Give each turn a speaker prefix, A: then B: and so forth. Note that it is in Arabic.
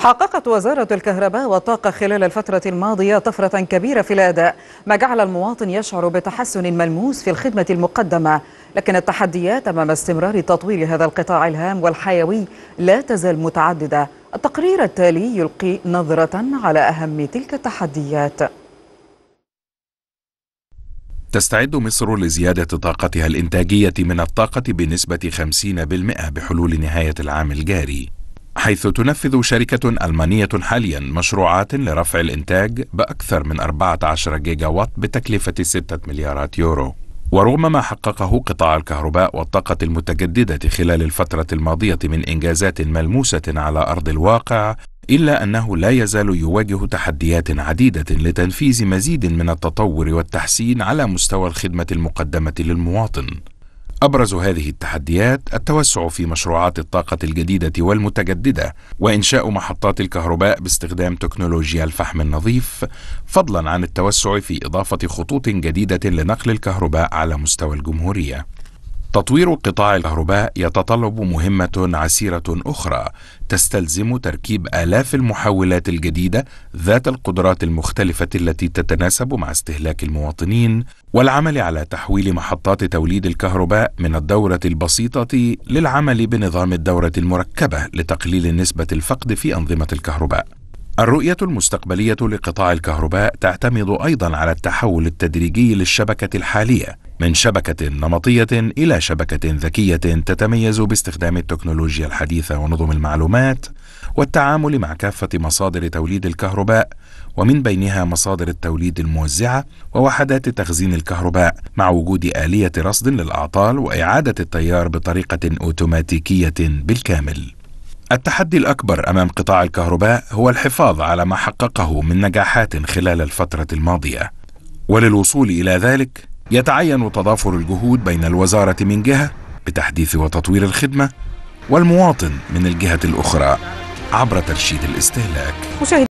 A: حققت وزارة الكهرباء والطاقة خلال الفترة الماضية طفرة كبيرة في الأداء ما جعل المواطن يشعر بتحسن ملموس في الخدمة المقدمة لكن التحديات أمام استمرار تطوير هذا القطاع الهام والحيوي لا تزال متعددة التقرير التالي يلقي نظرة على أهم تلك التحديات
B: تستعد مصر لزيادة طاقتها الإنتاجية من الطاقة بنسبة 50% بحلول نهاية العام الجاري حيث تنفذ شركة ألمانية حاليا مشروعات لرفع الإنتاج بأكثر من 14 جيجا وات بتكلفة 6 مليارات يورو ورغم ما حققه قطاع الكهرباء والطاقة المتجددة خلال الفترة الماضية من إنجازات ملموسة على أرض الواقع إلا أنه لا يزال يواجه تحديات عديدة لتنفيذ مزيد من التطور والتحسين على مستوى الخدمة المقدمة للمواطن أبرز هذه التحديات التوسع في مشروعات الطاقة الجديدة والمتجددة وإنشاء محطات الكهرباء باستخدام تكنولوجيا الفحم النظيف فضلا عن التوسع في إضافة خطوط جديدة لنقل الكهرباء على مستوى الجمهورية تطوير قطاع الكهرباء يتطلب مهمة عسيرة أخرى تستلزم تركيب آلاف المحولات الجديدة ذات القدرات المختلفة التي تتناسب مع استهلاك المواطنين والعمل على تحويل محطات توليد الكهرباء من الدورة البسيطة للعمل بنظام الدورة المركبة لتقليل نسبة الفقد في أنظمة الكهرباء. الرؤية المستقبلية لقطاع الكهرباء تعتمد أيضا على التحول التدريجي للشبكة الحالية من شبكة نمطية إلى شبكة ذكية تتميز باستخدام التكنولوجيا الحديثة ونظم المعلومات والتعامل مع كافة مصادر توليد الكهرباء ومن بينها مصادر التوليد الموزعة ووحدات تخزين الكهرباء مع وجود آلية رصد للأعطال وإعادة التيار بطريقة أوتوماتيكية بالكامل. التحدي الأكبر أمام قطاع الكهرباء هو الحفاظ على ما حققه من نجاحات خلال الفترة الماضية. وللوصول إلى ذلك يتعين تضافر الجهود بين الوزارة من جهة بتحديث وتطوير الخدمة والمواطن من الجهة الأخرى عبر ترشيد الاستهلاك